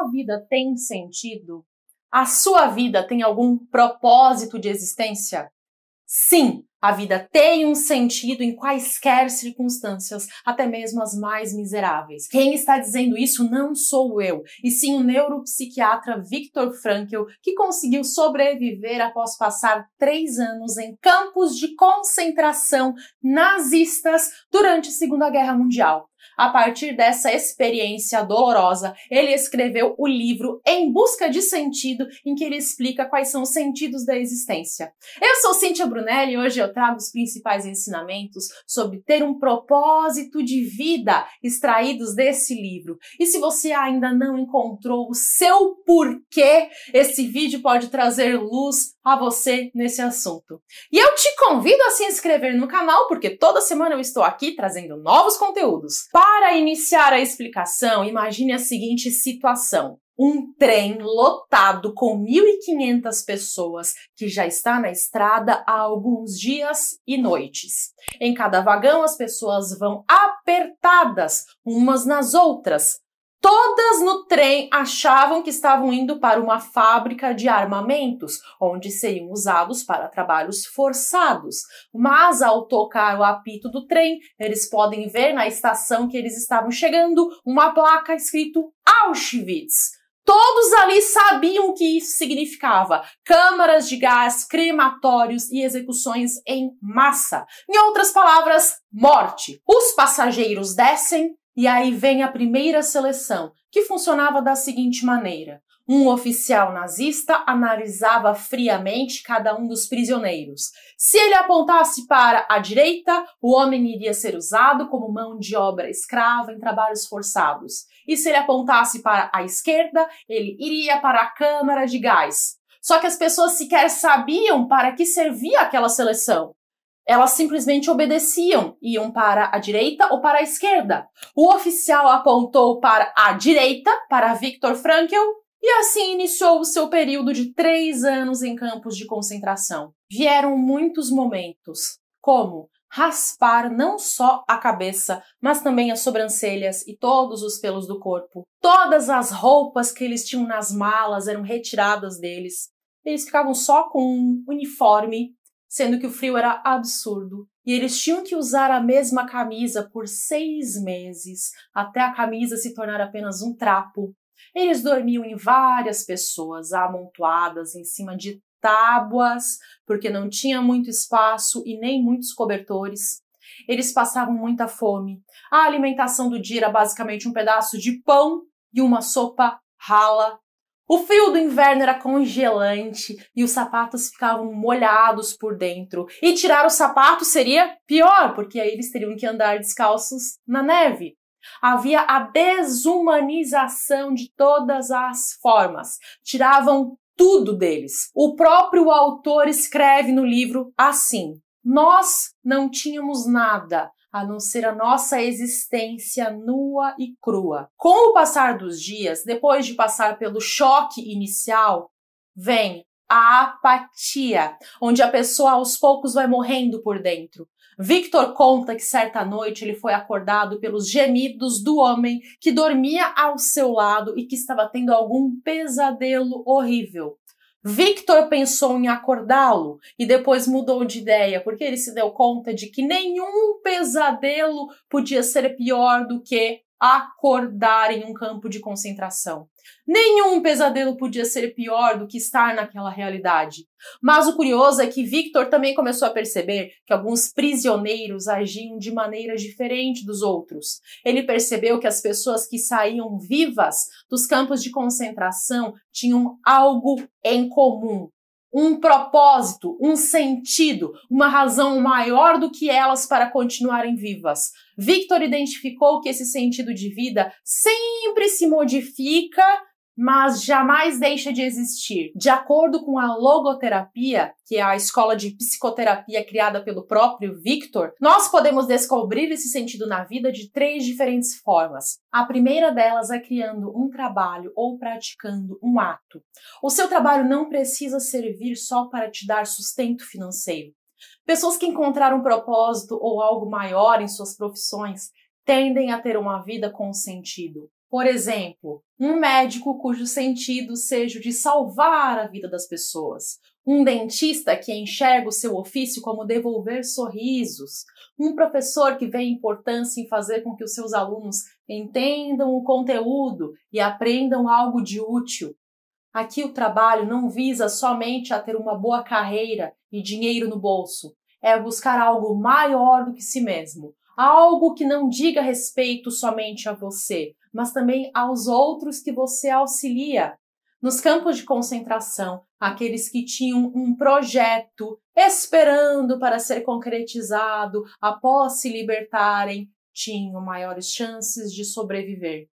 a vida tem sentido? A sua vida tem algum propósito de existência? Sim, a vida tem um sentido em quaisquer circunstâncias, até mesmo as mais miseráveis. Quem está dizendo isso não sou eu, e sim o neuropsiquiatra Viktor Frankl, que conseguiu sobreviver após passar três anos em campos de concentração nazistas durante a Segunda Guerra Mundial. A partir dessa experiência dolorosa, ele escreveu o livro Em Busca de Sentido, em que ele explica quais são os sentidos da existência. Eu sou Cíntia Brunelli e hoje eu trago os principais ensinamentos sobre ter um propósito de vida extraídos desse livro. E se você ainda não encontrou o seu porquê, esse vídeo pode trazer luz a você nesse assunto. E eu te convido a se inscrever no canal, porque toda semana eu estou aqui trazendo novos conteúdos. Para para iniciar a explicação, imagine a seguinte situação: um trem lotado com 1.500 pessoas que já está na estrada há alguns dias e noites. Em cada vagão, as pessoas vão apertadas umas nas outras, Todas no trem achavam que estavam indo para uma fábrica de armamentos, onde seriam usados para trabalhos forçados. Mas ao tocar o apito do trem, eles podem ver na estação que eles estavam chegando uma placa escrito Auschwitz. Todos ali sabiam o que isso significava: câmaras de gás, crematórios e execuções em massa. Em outras palavras, morte. Os passageiros descem e aí vem a primeira seleção, que funcionava da seguinte maneira: um oficial nazista analisava friamente cada um dos prisioneiros. Se ele apontasse para a direita, o homem iria ser usado como mão de obra escrava em trabalhos forçados. E se ele apontasse para a esquerda, ele iria para a câmara de gás. Só que as pessoas sequer sabiam para que servia aquela seleção elas simplesmente obedeciam, iam para a direita ou para a esquerda. O oficial apontou para a direita, para Viktor Frankl, e assim iniciou o seu período de três anos em campos de concentração. Vieram muitos momentos, como raspar não só a cabeça, mas também as sobrancelhas e todos os pelos do corpo. Todas as roupas que eles tinham nas malas eram retiradas deles. Eles ficavam só com um uniforme sendo que o frio era absurdo e eles tinham que usar a mesma camisa por seis meses, até a camisa se tornar apenas um trapo. Eles dormiam em várias pessoas, amontoadas em cima de tábuas, porque não tinha muito espaço e nem muitos cobertores. Eles passavam muita fome. A alimentação do dia era basicamente um pedaço de pão e uma sopa rala o frio do inverno era congelante e os sapatos ficavam molhados por dentro. E tirar os sapatos seria pior, porque aí eles teriam que andar descalços na neve. Havia a desumanização de todas as formas. Tiravam tudo deles. O próprio autor escreve no livro assim: Nós não tínhamos nada, a não ser a nossa existência nua e crua. Com o passar dos dias, depois de passar pelo choque inicial, vem a apatia, onde a pessoa aos poucos vai morrendo por dentro. Victor conta que certa noite ele foi acordado pelos gemidos do homem que dormia ao seu lado e que estava tendo algum pesadelo horrível. Victor pensou em acordá-lo e depois mudou de ideia, porque ele se deu conta de que nenhum pesadelo podia ser pior do que acordar em um campo de concentração. Nenhum pesadelo podia ser pior do que estar naquela realidade. Mas o curioso é que Victor também começou a perceber que alguns prisioneiros agiam de maneira diferente dos outros. Ele percebeu que as pessoas que saíam vivas dos campos de concentração tinham algo em comum um propósito, um sentido, uma razão maior do que elas para continuarem vivas. Victor identificou que esse sentido de vida sempre se modifica mas jamais deixa de existir. De acordo com a logoterapia, que é a escola de psicoterapia criada pelo próprio Victor, nós podemos descobrir esse sentido na vida de três diferentes formas. A primeira delas é criando um trabalho ou praticando um ato. O seu trabalho não precisa servir só para te dar sustento financeiro. Pessoas que encontraram um propósito ou algo maior em suas profissões tendem a ter uma vida com sentido. Por exemplo, um médico cujo sentido seja o de salvar a vida das pessoas, um dentista que enxerga o seu ofício como devolver sorrisos, um professor que vê importância em fazer com que os seus alunos entendam o conteúdo e aprendam algo de útil. Aqui o trabalho não visa somente a ter uma boa carreira e dinheiro no bolso, é buscar algo maior do que si mesmo, algo que não diga respeito somente a você, mas também aos outros que você auxilia. Nos campos de concentração, aqueles que tinham um projeto esperando para ser concretizado após se libertarem tinham maiores chances de sobreviver.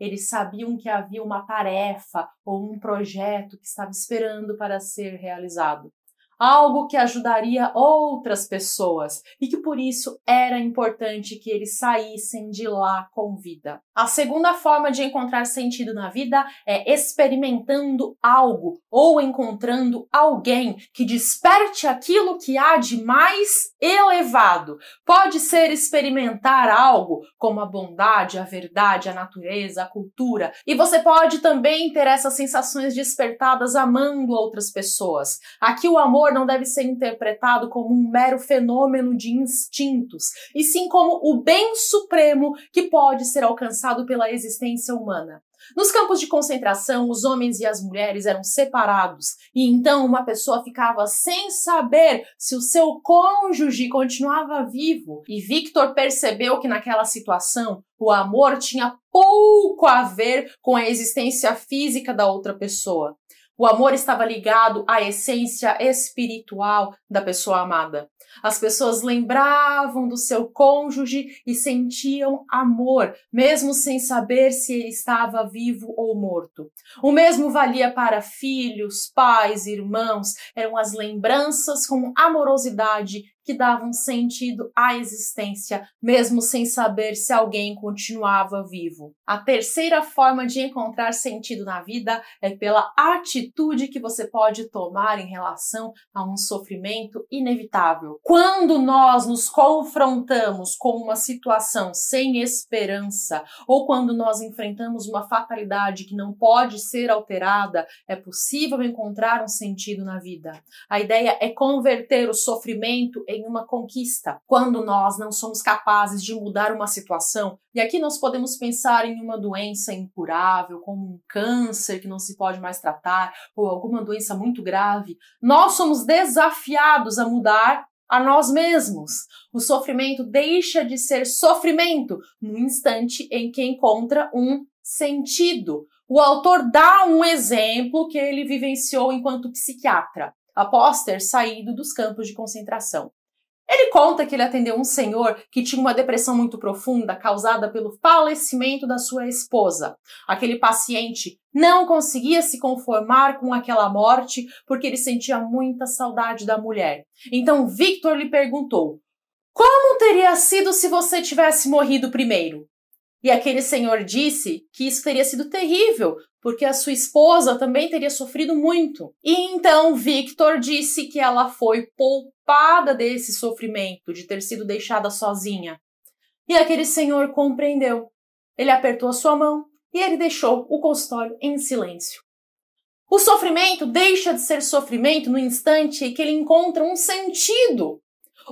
Eles sabiam que havia uma tarefa ou um projeto que estava esperando para ser realizado algo que ajudaria outras pessoas e que por isso era importante que eles saíssem de lá com vida. A segunda forma de encontrar sentido na vida é experimentando algo ou encontrando alguém que desperte aquilo que há de mais elevado. Pode ser experimentar algo como a bondade, a verdade, a natureza, a cultura, e você pode também ter essas sensações despertadas amando outras pessoas. Aqui o amor amor não deve ser interpretado como um mero fenômeno de instintos, e sim como o bem supremo que pode ser alcançado pela existência humana. Nos campos de concentração, os homens e as mulheres eram separados, e então uma pessoa ficava sem saber se o seu cônjuge continuava vivo. E Victor percebeu que naquela situação o amor tinha pouco a ver com a existência física da outra pessoa. O amor estava ligado à essência espiritual da pessoa amada. As pessoas lembravam do seu cônjuge e sentiam amor, mesmo sem saber se ele estava vivo ou morto. O mesmo valia para filhos, pais, irmãos, eram as lembranças com amorosidade que davam sentido à existência, mesmo sem saber se alguém continuava vivo. A terceira forma de encontrar sentido na vida é pela atitude que você pode tomar em relação a um sofrimento inevitável. Quando nós nos confrontamos com uma situação sem esperança ou quando nós enfrentamos uma fatalidade que não pode ser alterada, é possível encontrar um sentido na vida. A ideia é converter o sofrimento em uma conquista, quando nós não somos capazes de mudar uma situação. E aqui nós podemos pensar em uma doença incurável, como um câncer que não se pode mais tratar, ou alguma doença muito grave. Nós somos desafiados a mudar a nós mesmos. O sofrimento deixa de ser sofrimento no instante em que encontra um sentido. O autor dá um exemplo que ele vivenciou enquanto psiquiatra, após ter saído dos campos de concentração. Ele conta que ele atendeu um senhor que tinha uma depressão muito profunda causada pelo falecimento da sua esposa. Aquele paciente não conseguia se conformar com aquela morte porque ele sentia muita saudade da mulher. Então Victor lhe perguntou: Como teria sido se você tivesse morrido primeiro? E aquele senhor disse que isso teria sido terrível, porque a sua esposa também teria sofrido muito. E então Victor disse que ela foi poupada desse sofrimento, de ter sido deixada sozinha. E aquele senhor compreendeu. Ele apertou a sua mão e ele deixou o consultório em silêncio. O sofrimento deixa de ser sofrimento no instante em que ele encontra um sentido.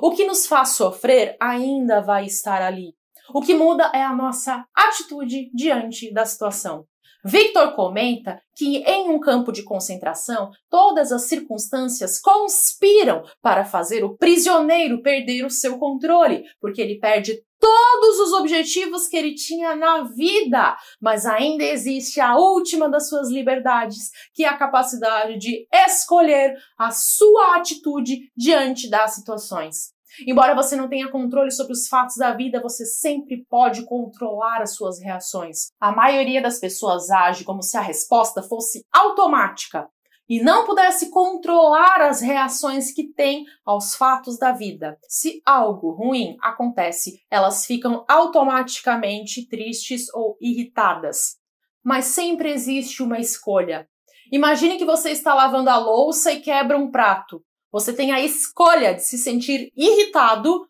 O que nos faz sofrer ainda vai estar ali, o que muda é a nossa atitude diante da situação. Victor comenta que em um campo de concentração, todas as circunstâncias conspiram para fazer o prisioneiro perder o seu controle, porque ele perde todos os objetivos que ele tinha na vida, mas ainda existe a última das suas liberdades, que é a capacidade de escolher a sua atitude diante das situações. Embora você não tenha controle sobre os fatos da vida, você sempre pode controlar as suas reações. A maioria das pessoas age como se a resposta fosse automática e não pudesse controlar as reações que tem aos fatos da vida. Se algo ruim acontece, elas ficam automaticamente tristes ou irritadas. Mas sempre existe uma escolha. Imagine que você está lavando a louça e quebra um prato. Você tem a escolha de se sentir irritado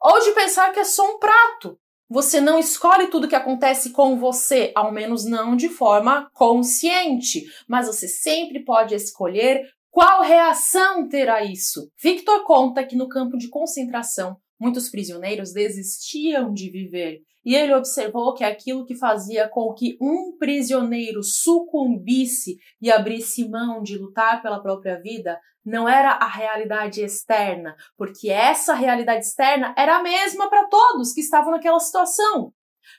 ou de pensar que é só um prato. Você não escolhe tudo que acontece com você, ao menos não de forma consciente, mas você sempre pode escolher qual reação terá isso. Victor conta que no campo de concentração, muitos prisioneiros desistiam de viver e ele observou que aquilo que fazia com que um prisioneiro sucumbisse e abrisse mão de lutar pela própria vida não era a realidade externa, porque essa realidade externa era a mesma para todos que estavam naquela situação.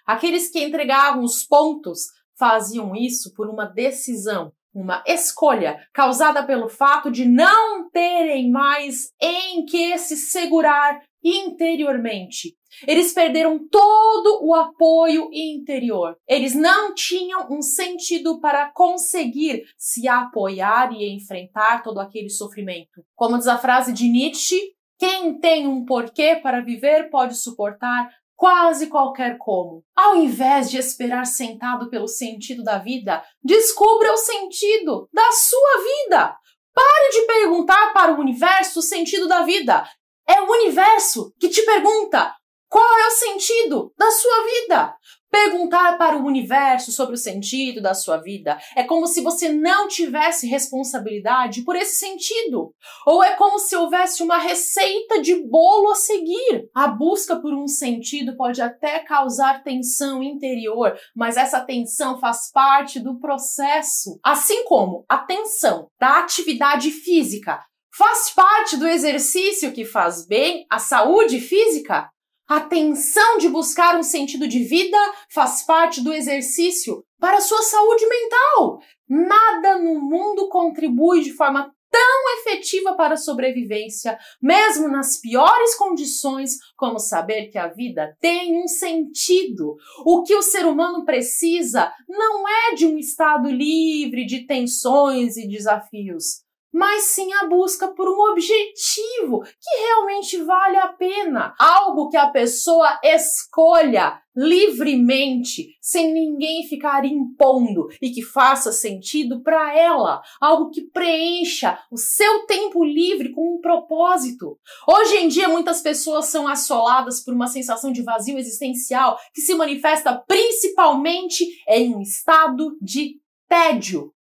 Aqueles que entregavam os pontos faziam isso por uma decisão, uma escolha causada pelo fato de não terem mais em que se segurar interiormente eles perderam todo o apoio interior. Eles não tinham um sentido para conseguir se apoiar e enfrentar todo aquele sofrimento. Como diz a frase de Nietzsche, quem tem um porquê para viver pode suportar quase qualquer como. Ao invés de esperar sentado pelo sentido da vida, descubra o sentido da sua vida. Pare de perguntar para o universo o sentido da vida. É o universo que te pergunta qual é o sentido da sua vida? Perguntar para o universo sobre o sentido da sua vida é como se você não tivesse responsabilidade por esse sentido. Ou é como se houvesse uma receita de bolo a seguir. A busca por um sentido pode até causar tensão interior, mas essa tensão faz parte do processo. Assim como a tensão da atividade física faz parte do exercício que faz bem à saúde física, a tensão de buscar um sentido de vida faz parte do exercício para a sua saúde mental. Nada no mundo contribui de forma tão efetiva para a sobrevivência, mesmo nas piores condições, como saber que a vida tem um sentido. O que o ser humano precisa não é de um estado livre de tensões e desafios, mas sim a busca por um objetivo que realmente vale a pena, algo que a pessoa escolha livremente, sem ninguém ficar impondo e que faça sentido para ela, algo que preencha o seu tempo livre com um propósito. Hoje em dia muitas pessoas são assoladas por uma sensação de vazio existencial que se manifesta principalmente em um estado de tédio.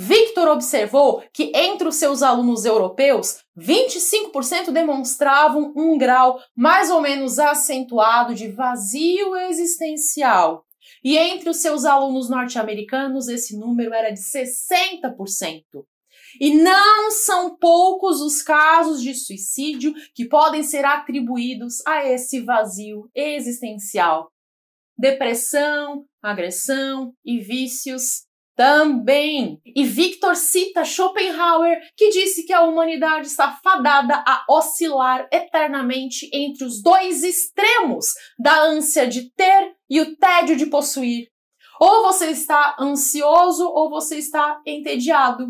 Victor observou que entre os seus alunos europeus, 25% demonstravam um grau mais ou menos acentuado de vazio existencial. E entre os seus alunos norte-americanos, esse número era de 60%. E não são poucos os casos de suicídio que podem ser atribuídos a esse vazio existencial. Depressão, agressão e vícios também. E Victor cita Schopenhauer, que disse que a humanidade está fadada a oscilar eternamente entre os dois extremos da ânsia de ter e o tédio de possuir. Ou você está ansioso ou você está entediado.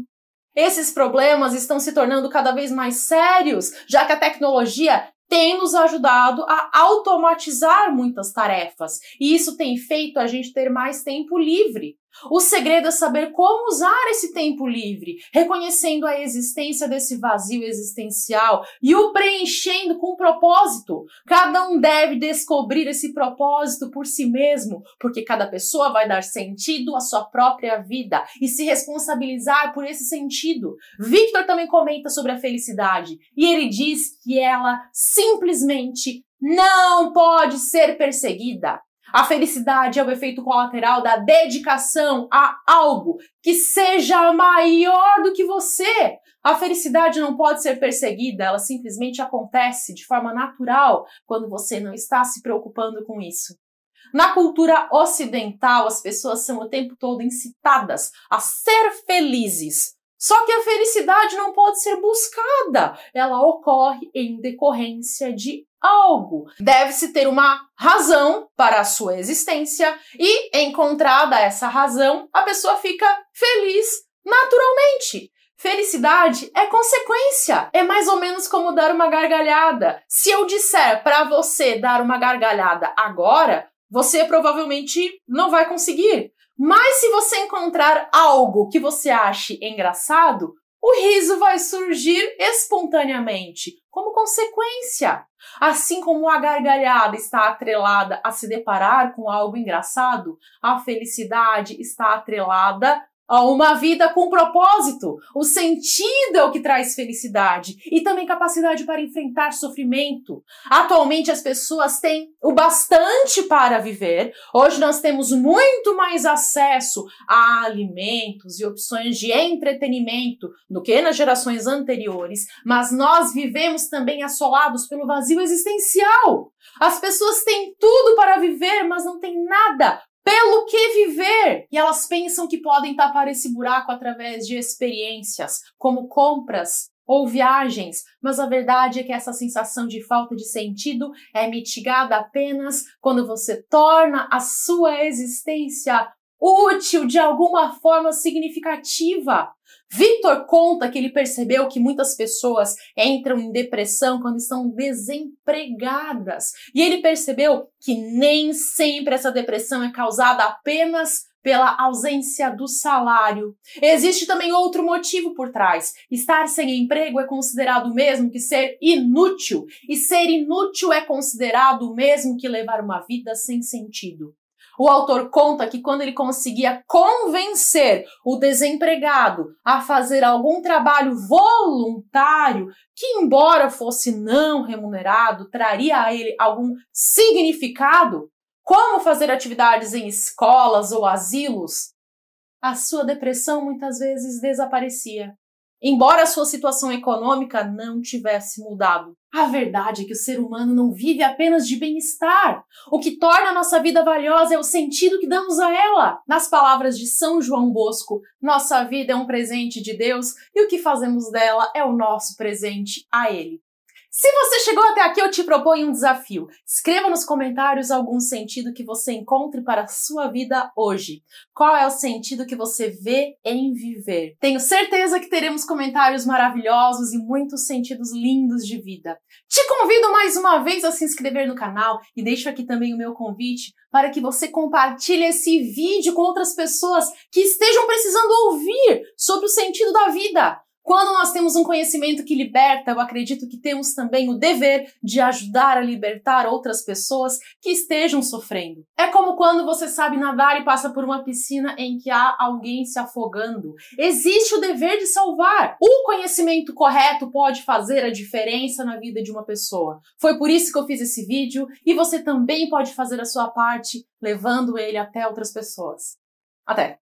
Esses problemas estão se tornando cada vez mais sérios, já que a tecnologia tem nos ajudado a automatizar muitas tarefas, e isso tem feito a gente ter mais tempo livre. O segredo é saber como usar esse tempo livre, reconhecendo a existência desse vazio existencial e o preenchendo com um propósito. Cada um deve descobrir esse propósito por si mesmo, porque cada pessoa vai dar sentido à sua própria vida e se responsabilizar por esse sentido. Victor também comenta sobre a felicidade e ele diz que ela simplesmente não pode ser perseguida. A felicidade é o efeito colateral da dedicação a algo que seja maior do que você. A felicidade não pode ser perseguida, ela simplesmente acontece de forma natural quando você não está se preocupando com isso. Na cultura ocidental, as pessoas são o tempo todo incitadas a ser felizes, só que a felicidade não pode ser buscada, ela ocorre em decorrência de algo. Deve-se ter uma razão para a sua existência e, encontrada essa razão, a pessoa fica feliz naturalmente. Felicidade é consequência. É mais ou menos como dar uma gargalhada. Se eu disser para você dar uma gargalhada agora, você provavelmente não vai conseguir. Mas se você encontrar algo que você ache engraçado, o riso vai surgir espontaneamente, como consequência. Assim como a gargalhada está atrelada a se deparar com algo engraçado, a felicidade está atrelada uma vida com propósito. O sentido é o que traz felicidade e também capacidade para enfrentar sofrimento. Atualmente as pessoas têm o bastante para viver. Hoje nós temos muito mais acesso a alimentos e opções de entretenimento do que nas gerações anteriores, mas nós vivemos também assolados pelo vazio existencial. As pessoas têm tudo para viver, mas não têm nada pelo que viver? E elas pensam que podem tapar esse buraco através de experiências, como compras ou viagens, mas a verdade é que essa sensação de falta de sentido é mitigada apenas quando você torna a sua existência útil de alguma forma significativa. Victor conta que ele percebeu que muitas pessoas entram em depressão quando estão desempregadas. E ele percebeu que nem sempre essa depressão é causada apenas pela ausência do salário. Existe também outro motivo por trás. Estar sem emprego é considerado mesmo que ser inútil, e ser inútil é considerado mesmo que levar uma vida sem sentido. O autor conta que quando ele conseguia convencer o desempregado a fazer algum trabalho voluntário, que embora fosse não remunerado, traria a ele algum significado, como fazer atividades em escolas ou asilos, a sua depressão muitas vezes desaparecia embora a sua situação econômica não tivesse mudado. A verdade é que o ser humano não vive apenas de bem-estar. O que torna a nossa vida valiosa é o sentido que damos a ela. Nas palavras de São João Bosco, nossa vida é um presente de Deus e o que fazemos dela é o nosso presente a Ele. Se você chegou até aqui, eu te proponho um desafio. Escreva nos comentários algum sentido que você encontre para a sua vida hoje. Qual é o sentido que você vê em viver? Tenho certeza que teremos comentários maravilhosos e muitos sentidos lindos de vida. Te convido mais uma vez a se inscrever no canal e deixo aqui também o meu convite para que você compartilhe esse vídeo com outras pessoas que estejam precisando ouvir sobre o sentido da vida. Quando nós temos um conhecimento que liberta, eu acredito que temos também o dever de ajudar a libertar outras pessoas que estejam sofrendo. É como quando você sabe nadar e passa por uma piscina em que há alguém se afogando. Existe o dever de salvar. O conhecimento correto pode fazer a diferença na vida de uma pessoa. Foi por isso que eu fiz esse vídeo e você também pode fazer a sua parte levando ele até outras pessoas. Até!